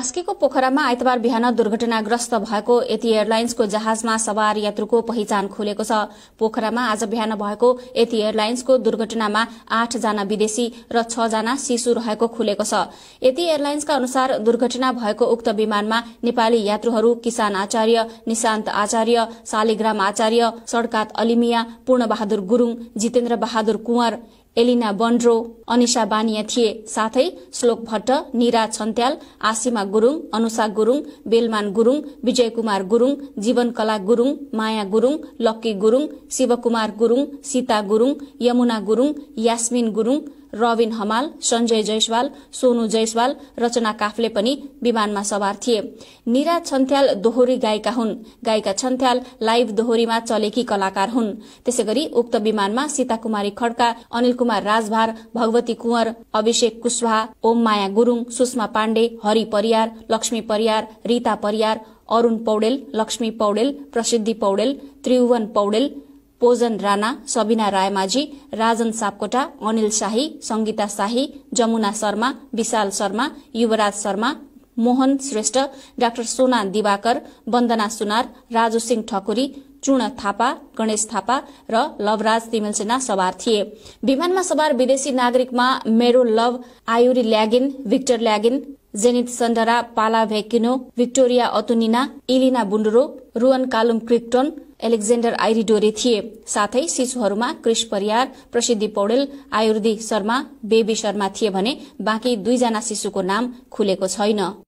कास्कीको पोखरामा आइतबार बिहान दुर्घटनाग्रस्त भएको यति एयरलाइन्सको जहाजमा सवार यात्रुको पहिचान खुलेको छ पोखरामा आज बिहान भएको यति एयरलाइन्सको दुर्घटनामा जना विदेशी र जना शिशु रहेको खुलेको छ यति एयरलाइन्सका अनुसार दुर्घटना भएको उक्त विमानमा नेपाली यात्रुहरू किसान आचार्य निशान्त आचार्य शालिग्राम आचार्य सड़कात अलिमिया पूर्णबहादुर गुरूङ जितेन्द्र बहादुर कुंवर एलिना बन्ड्रो अनिसा बानिया थिए साथै श्लोक भट्ट निरा छन्त्याल आसिमा गुरूङ अनुसा गुरूङ बेलमान गुरूङ विजय कुमार गुरूङ जीवन कला गुरुङ माया गुरूङ लक्की गुरूङ शिवकुमार गुरूङ सीता गुरूङ यमुना गुरूङ यास्मिन गुरूङ रविन हमाल सञ्जय जयसवाल सोनु जयसवाल रचना काफले पनि विमानमा सवार थिए निरा छन्थ्याल दोहोरी गायिका हुन् गायिका छन्थ्याल लाइभ दोहोरीमा चलेकी कलाकार हुन् त्यसै गरी उक्त विमानमा सीता कुमारी खड्का अनिल कुमार राजभार भगवती कुंवर अभिषेक कुशवाहा ओम माया गुरूङ सुषमा पाण्डे हरि परियार लक्ष्मी परियार रीता परियार अरूण पौडेल लक्ष्मी पौडेल प्रसिद्धि पौडेल त्रिभुवन पौडेल पोजन राणा सबिना रायमाझी राजन सापकोटा अनिल शाही संगीता शाही जमुना शर्मा विशाल शर्मा युवराज शर्मा मोहन श्रेष्ठ डाक्टर सोना दिवाकर वन्दना सुनार राजु सिंह ठकुरी चूर्ण थापा गणेश थापा र लवराज तिमेलसेना सवार थिए विमानमा सवार विदेशी नागरिकमा मेरो love आयुरी ल्यागिन Victor ल्यागिन Zhenit Sandra Pala Vekino, Victoria Atunina Elena Bunduru Ruan Calum Crichton Alexander Iridore थिए साथै शिशुहरूमा क्रिस परियार प्रसिद्धि पौडेल आयुर्दी शर्मा बेबी शर्मा थिए भने बाँकी दुईजना शिशुको नाम खुलेको छैन